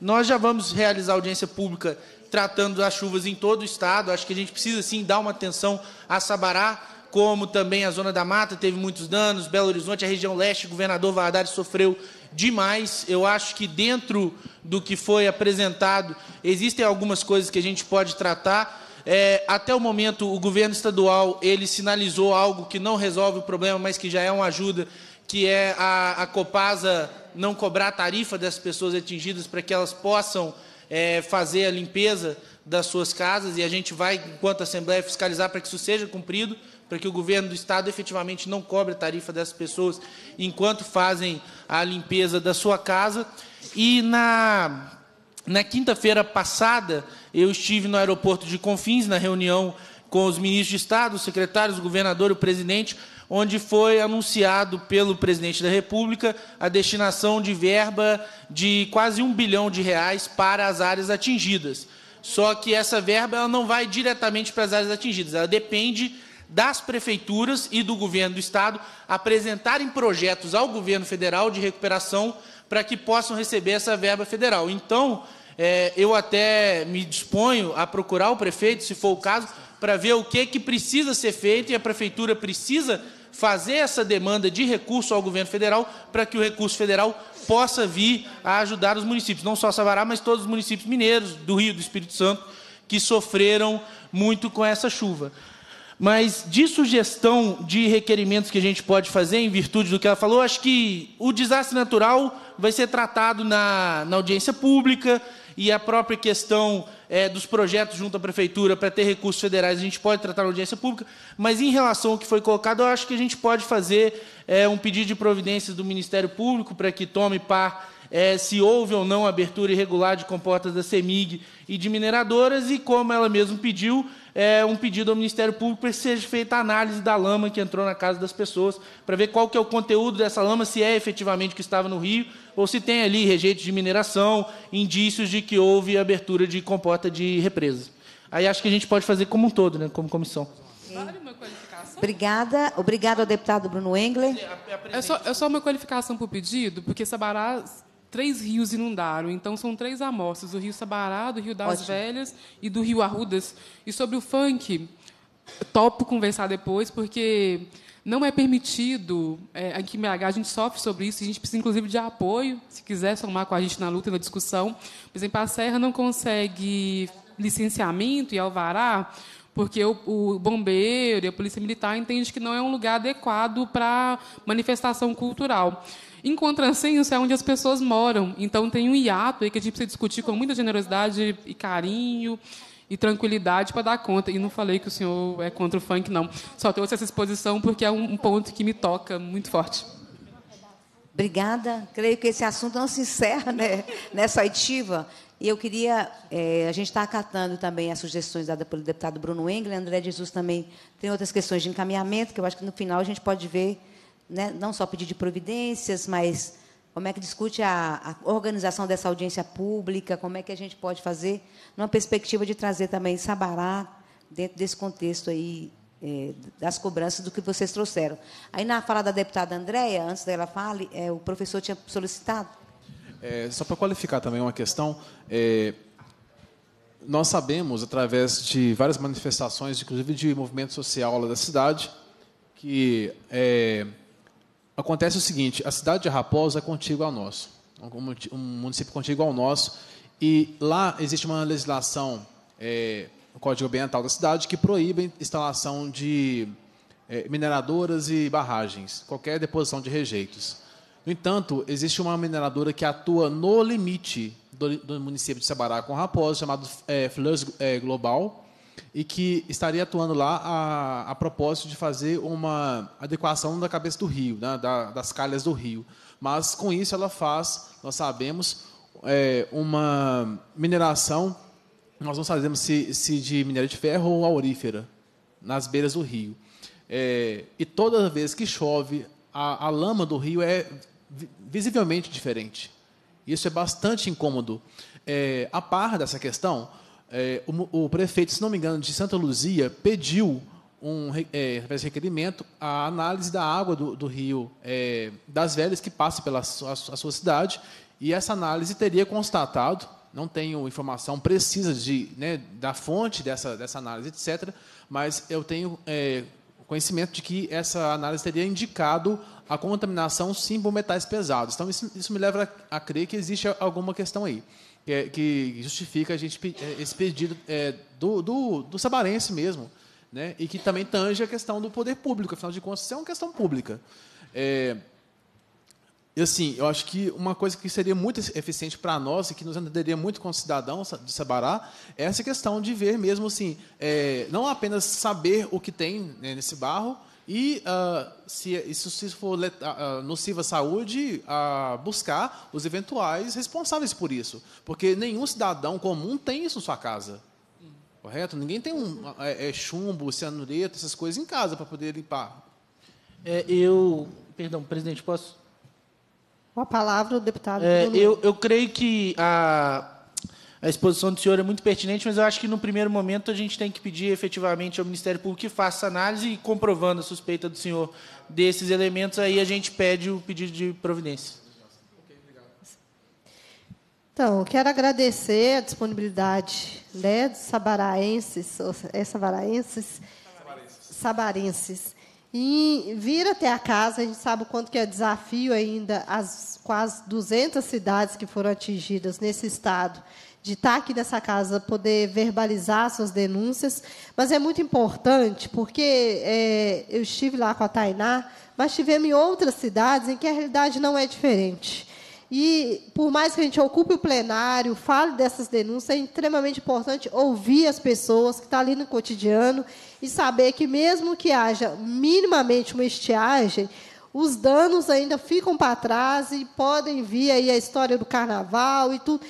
nós já vamos realizar audiência pública tratando das chuvas em todo o estado. Acho que a gente precisa, sim, dar uma atenção a Sabará como também a Zona da Mata teve muitos danos, Belo Horizonte, a região leste, o governador Valadares sofreu demais. Eu acho que dentro do que foi apresentado, existem algumas coisas que a gente pode tratar. É, até o momento, o governo estadual ele sinalizou algo que não resolve o problema, mas que já é uma ajuda, que é a, a Copasa não cobrar a tarifa das pessoas atingidas para que elas possam é, fazer a limpeza das suas casas e a gente vai, enquanto Assembleia, fiscalizar para que isso seja cumprido, para que o governo do Estado efetivamente não cobre a tarifa dessas pessoas enquanto fazem a limpeza da sua casa. E na, na quinta-feira passada, eu estive no aeroporto de Confins, na reunião com os ministros de Estado, os secretários, o governador e o presidente, onde foi anunciado pelo presidente da República a destinação de verba de quase um bilhão de reais para as áreas atingidas. Só que essa verba ela não vai diretamente para as áreas atingidas, ela depende das prefeituras e do governo do estado apresentarem projetos ao governo federal de recuperação para que possam receber essa verba federal. Então, é, eu até me disponho a procurar o prefeito, se for o caso, para ver o que, que precisa ser feito e a prefeitura precisa fazer essa demanda de recurso ao governo federal para que o recurso federal possa vir a ajudar os municípios, não só Savará, mas todos os municípios mineiros do Rio, do Espírito Santo, que sofreram muito com essa chuva. Mas de sugestão de requerimentos que a gente pode fazer, em virtude do que ela falou, acho que o desastre natural vai ser tratado na, na audiência pública, e a própria questão é, dos projetos junto à prefeitura para ter recursos federais, a gente pode tratar na audiência pública, mas em relação ao que foi colocado, eu acho que a gente pode fazer é, um pedido de providências do Ministério Público para que tome par é, se houve ou não abertura irregular de comportas da CEMIG e de mineradoras, e como ela mesma pediu, é, um pedido ao Ministério Público para que seja feita a análise da lama que entrou na casa das pessoas, para ver qual que é o conteúdo dessa lama, se é efetivamente que estava no rio, ou se tem ali rejeitos de mineração, indícios de que houve abertura de comporta de represa. Aí acho que a gente pode fazer como um todo, né, como comissão. Obrigada. Obrigada ao deputado Bruno Engler. É só, é só uma qualificação para o pedido, porque Sabará três rios inundaram. Então, são três amostras: do Rio Sabará, do Rio das Ótimo. Velhas e do Rio Arrudas. E sobre o funk, topo conversar depois, porque não é permitido. É, aqui em BH a gente sofre sobre isso, a gente precisa inclusive de apoio, se quiser somar com a gente na luta e na discussão. Por exemplo, a Serra não consegue licenciamento e alvará, porque o, o bombeiro e a polícia militar entendem que não é um lugar adequado para manifestação cultural. Em contrassenso, é onde as pessoas moram. Então, tem um hiato aí que a gente precisa discutir com muita generosidade e carinho e tranquilidade para dar conta. E não falei que o senhor é contra o funk, não. Só trouxe essa exposição porque é um ponto que me toca muito forte. Obrigada. Creio que esse assunto não se encerra né? nessa oitiva. E eu queria, é, a gente está acatando também as sugestões dadas pelo deputado Bruno Engel, André Jesus também tem outras questões de encaminhamento, que eu acho que no final a gente pode ver né, não só pedido de providências, mas como é que discute a, a, organização dessa audiência pública, como é que a gente pode fazer, numa perspectiva de trazer também Sabará dentro desse contexto aí é, das cobranças do que vocês trouxeram. Aí na fala da deputada Andréia, antes dela fale, é, o professor tinha solicitado. É, só para qualificar também uma questão, é, nós sabemos, através de várias manifestações, inclusive de movimento social lá da cidade, que é, acontece o seguinte: a cidade de Raposa é contígua ao nosso, um município contíguo ao nosso, e lá existe uma legislação, é, o Código Ambiental da cidade, que proíbe a instalação de é, mineradoras e barragens, qualquer deposição de rejeitos. No entanto, existe uma mineradora que atua no limite do, do município de Sabará com Raposa, chamado é, Flores é, Global, e que estaria atuando lá a, a propósito de fazer uma adequação da cabeça do rio, né, da, das calhas do rio. Mas com isso ela faz, nós sabemos, é, uma mineração, nós não sabemos se, se de minério de ferro ou aurífera, nas beiras do rio. É, e toda vez que chove, a, a lama do rio é visivelmente diferente. Isso é bastante incômodo. É, a par dessa questão, é, o, o, prefeito, se não me engano, de Santa Luzia, pediu um é, requerimento à análise da água do, do rio é, das Velhas que passa pela sua, a sua cidade, e essa análise teria constatado, não tenho informação precisa de, né, da fonte dessa, dessa análise, etc., mas eu tenho é, conhecimento de que essa análise teria indicado a contaminação sim por metais pesados. Então, isso, isso me leva a, a crer que existe alguma questão aí que, que justifica a gente, eh, esse pedido é, do, do, do sabarense mesmo, né? e que também tange a questão do poder público, afinal de contas, isso é uma questão pública. É, e assim, eu acho que uma coisa que seria muito eficiente para nós e que nos entenderia muito como cidadãos de Sabará é essa questão de ver mesmo assim, é, não apenas saber o que tem né, nesse barro, e, uh, se isso se for uh, ah, ah, nocivo à saúde, uh, buscar os eventuais responsáveis por isso. Porque nenhum cidadão comum tem isso em sua casa. Correto? Ninguém tem um, é, é chumbo, cianureto, essas coisas em casa para poder limpar. É, eu. Perdão, presidente, posso? Uma palavra, deputado. É, eu, eu creio que a a exposição do senhor é muito pertinente, mas eu acho que no primeiro momento a gente tem que pedir efetivamente ao Ministério Público que faça análise e comprovando a suspeita do senhor desses elementos, aí a gente pede o pedido de providência. Então, quero agradecer a disponibilidade né, dos sabaraenses, é sabaraenses? Sabarenses. Sabarenses. E vir até a casa, a gente sabe o quanto que é desafio ainda as quase 200 cidades que foram atingidas nesse estado de estar tá aqui nessa casa, poder verbalizar suas denúncias. Mas é muito importante, porque é, eu estive lá com a Tainá, mas estivemos em outras cidades em que a realidade não é diferente. E, por mais que a gente ocupe o plenário, fale dessas denúncias, é extremamente importante ouvir as pessoas que estão tá ali no cotidiano e saber que, mesmo que haja minimamente uma estiagem, os danos ainda ficam para trás e podem vir aí a história do carnaval e tudo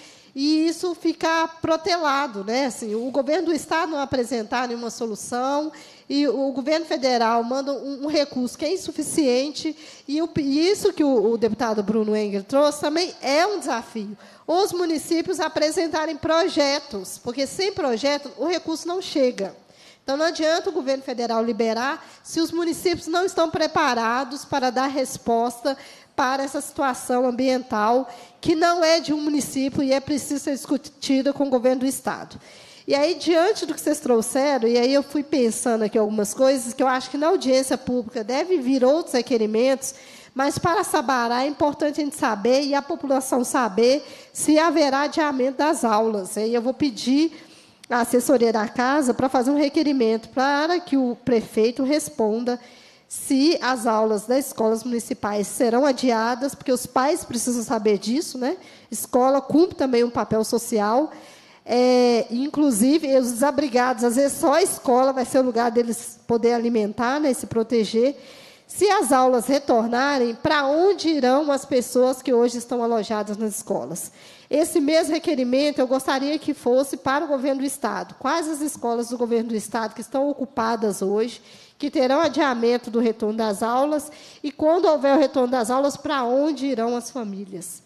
e isso ficar protelado, né? Assim, o governo do estado não apresentar nenhuma solução e o governo federal manda um, recurso que é insuficiente e, isso que o, o, deputado Bruno Engel trouxe também é um desafio. Os municípios apresentarem projetos, porque sem projeto o recurso não chega. Então não adianta o governo federal liberar se os municípios não estão preparados para dar resposta para essa situação ambiental que não é de um município e é preciso ser discutida com o governo do Estado. E aí, diante do que vocês trouxeram, e aí eu fui pensando aqui algumas coisas, que eu acho que na audiência pública deve vir outros requerimentos, mas para Sabará é importante a gente saber e a população saber se haverá adiamento das aulas. E aí eu vou pedir à assessoria da casa para fazer um requerimento para que o prefeito responda se as aulas das escolas municipais serão adiadas, porque os pais precisam saber disso, né? Escola cumpre também um papel social. É, inclusive, os desabrigados, às vezes só a escola vai ser o lugar deles poder alimentar, né, se proteger. Se as aulas retornarem, para onde irão as pessoas que hoje estão alojadas nas escolas? Esse mesmo requerimento eu gostaria que fosse para o governo do Estado. Quais as escolas do governo do Estado que estão ocupadas hoje que terão adiamento do retorno das aulas e, quando houver o retorno das aulas, para onde irão as famílias.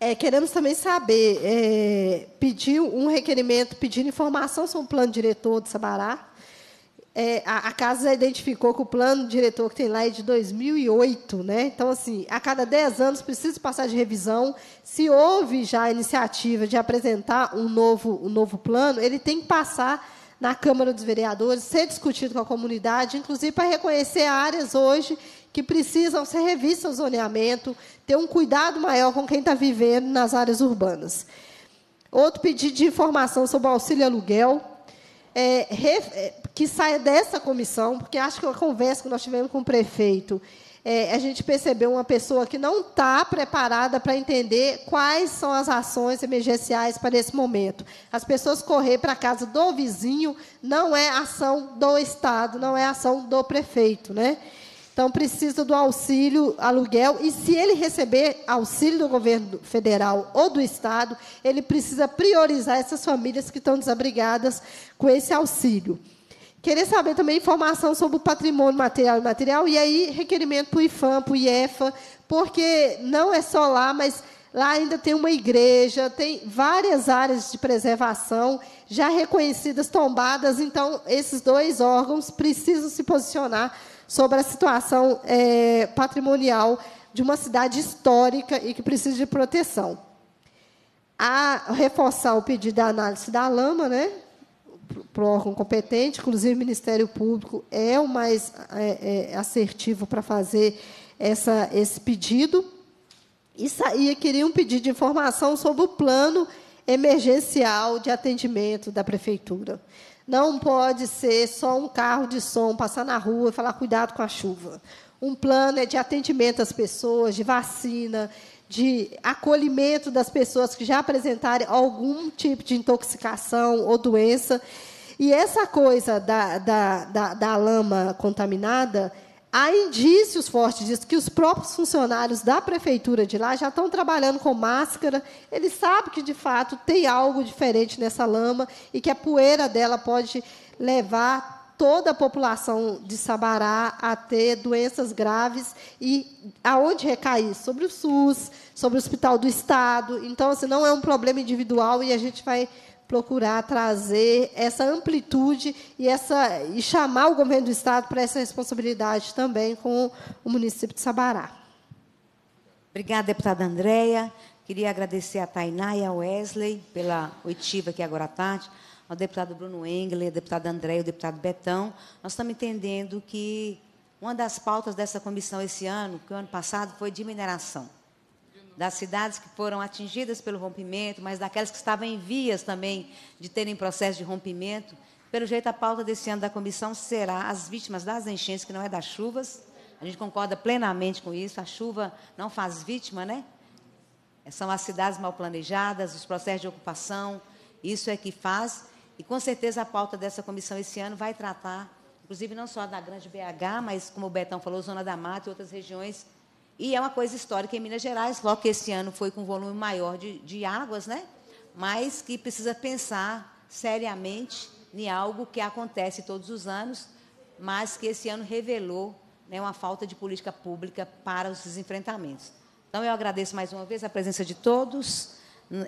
É, queremos também saber, é, pediu um requerimento pedindo informação sobre o plano diretor de Sabará. É, a, a, casa identificou que o plano diretor que tem lá é de 2008, né? Então, assim, a cada 10 anos precisa passar de revisão. Se houve já a iniciativa de apresentar um novo, um novo plano, ele tem que passar na Câmara dos Vereadores, ser discutido com a comunidade, inclusive para reconhecer áreas hoje que precisam ser revistas o zoneamento, ter um cuidado maior com quem está vivendo nas áreas urbanas. Outro pedido de informação sobre o auxílio aluguel, é, é, que saia dessa comissão, porque acho que a conversa que nós tivemos com o prefeito é, a gente percebeu uma pessoa que não está preparada para entender quais são as ações emergenciais para esse momento. As pessoas correr para a casa do vizinho não é ação do Estado, não é ação do prefeito, né? Então, precisa do auxílio aluguel. E se ele receber auxílio do governo federal ou do Estado, ele precisa priorizar essas famílias que estão desabrigadas com esse auxílio. Querer saber também informação sobre o patrimônio material e material, e aí requerimento para o IFAM, para o IEFA, porque não é só lá, mas lá ainda tem uma igreja, tem várias áreas de preservação já reconhecidas, tombadas, então esses dois órgãos precisam se posicionar sobre a situação é, patrimonial de uma cidade histórica e que precisa de proteção. A reforçar o pedido da análise da lama, né? para o órgão competente, inclusive o Ministério Público é o mais é, é, assertivo para fazer essa, esse pedido. E saía, queria um pedido de informação sobre o plano emergencial de atendimento da prefeitura. Não pode ser só um carro de som passar na rua e falar cuidado com a chuva. Um plano é de atendimento às pessoas, de vacina, de acolhimento das pessoas que já apresentarem algum tipo de intoxicação ou doença. E essa coisa da, da, da, da lama contaminada, há indícios fortes disso, que os próprios funcionários da prefeitura de lá já estão trabalhando com máscara, eles sabem que, de fato, tem algo diferente nessa lama e que a poeira dela pode levar toda a população de Sabará a ter doenças graves e aonde recair? Sobre o SUS, sobre o Hospital do Estado. Então, assim, não é um problema individual e a gente vai procurar trazer essa amplitude e, essa, e chamar o governo do Estado para essa responsabilidade também com o município de Sabará. Obrigada, deputada Andréia. Queria agradecer a Tainá e a Wesley pela oitiva aqui agora à tarde ao deputado Bruno Engler, ao deputado André e ao deputado Betão. Nós estamos entendendo que uma das pautas dessa comissão esse ano, que o ano passado, foi de mineração. Das cidades que foram atingidas pelo rompimento, mas daquelas que estavam em vias também de terem processo de rompimento. Pelo jeito, a pauta desse ano da comissão será as vítimas das enchentes, que não é das chuvas. A gente concorda plenamente com isso. A chuva não faz vítima, né? São as cidades mal planejadas, os processos de ocupação. Isso é que faz. E com certeza a pauta dessa comissão esse ano vai tratar, inclusive não só da Grande BH, mas como o Betão falou, Zona da Mata e outras regiões. E é uma coisa histórica em Minas Gerais, logo que esse ano foi com um volume maior de, de águas, né? mas que precisa pensar seriamente em algo que acontece todos os anos, mas que esse ano revelou né, uma falta de política pública para os enfrentamentos. Então, eu agradeço mais uma vez a presença de todos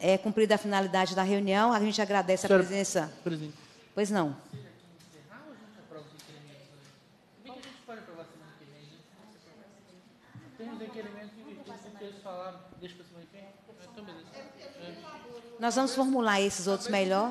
é cumprida a finalidade da reunião. A gente agradece a presença. Presidente. Pois não. Nós vamos formular esses outros melhor.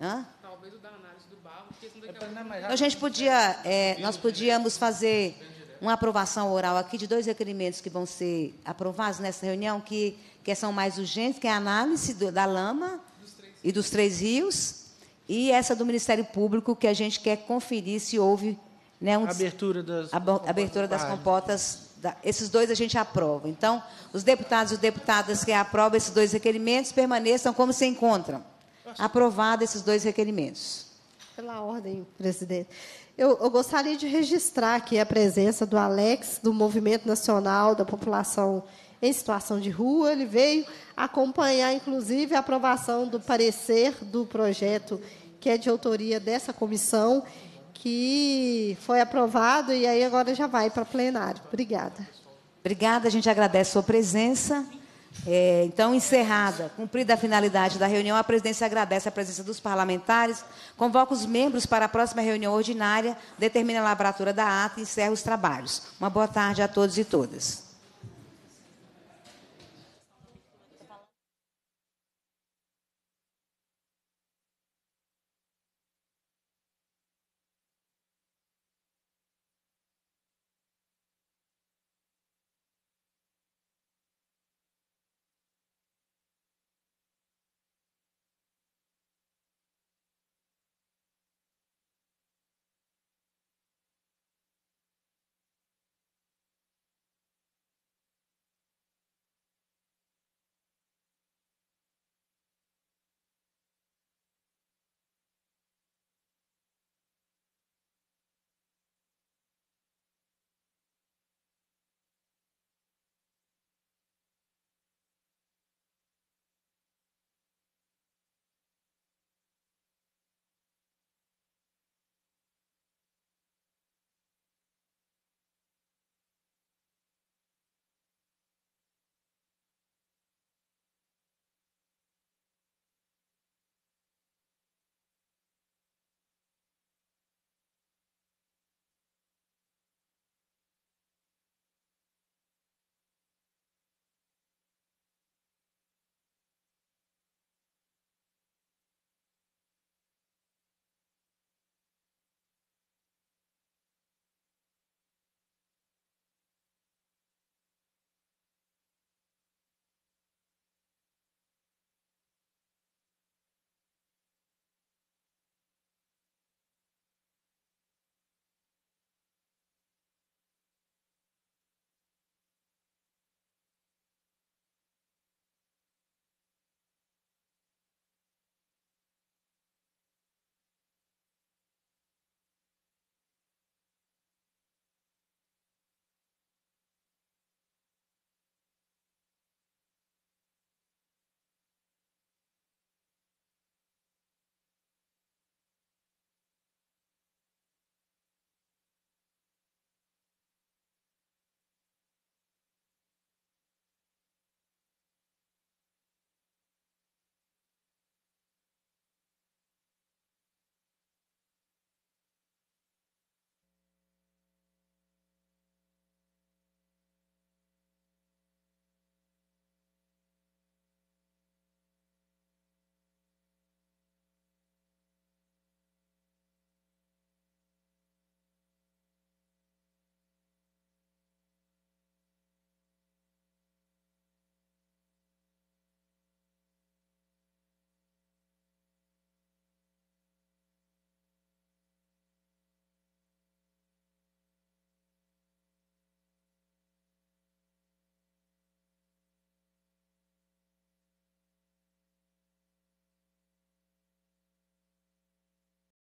Hã? Talvez o da análise do barro, porque senão a gente podia, é, nós podíamos fazer uma aprovação oral aqui de dois requerimentos que vão ser aprovados nessa reunião, que que são mais urgentes, que é a análise do, da lama dos e dos três rios, e essa do Ministério Público, que a gente quer conferir se houve né, um, abertura das, ab abertura das compotas. Da, esses dois a gente aprova. Então, os deputados e deputadas que aprovam esses dois requerimentos permaneçam como se encontram. Aprovados esses dois requerimentos. Pela ordem, presidente. Eu, eu, gostaria de registrar aqui a presença do Alex, do Movimento Nacional da População em situação de rua. Ele veio acompanhar, inclusive, a aprovação do parecer do projeto que é de autoria dessa comissão, que foi aprovado e aí agora já vai para plenário. Obrigada. Obrigada, a gente agradece a sua presença. É, então, encerrada, cumprida a finalidade da reunião, a presidência agradece a presença dos parlamentares, convoca os membros para a próxima reunião ordinária, determina a lavratura da ata e encerra os trabalhos. Uma boa tarde a todos e todas.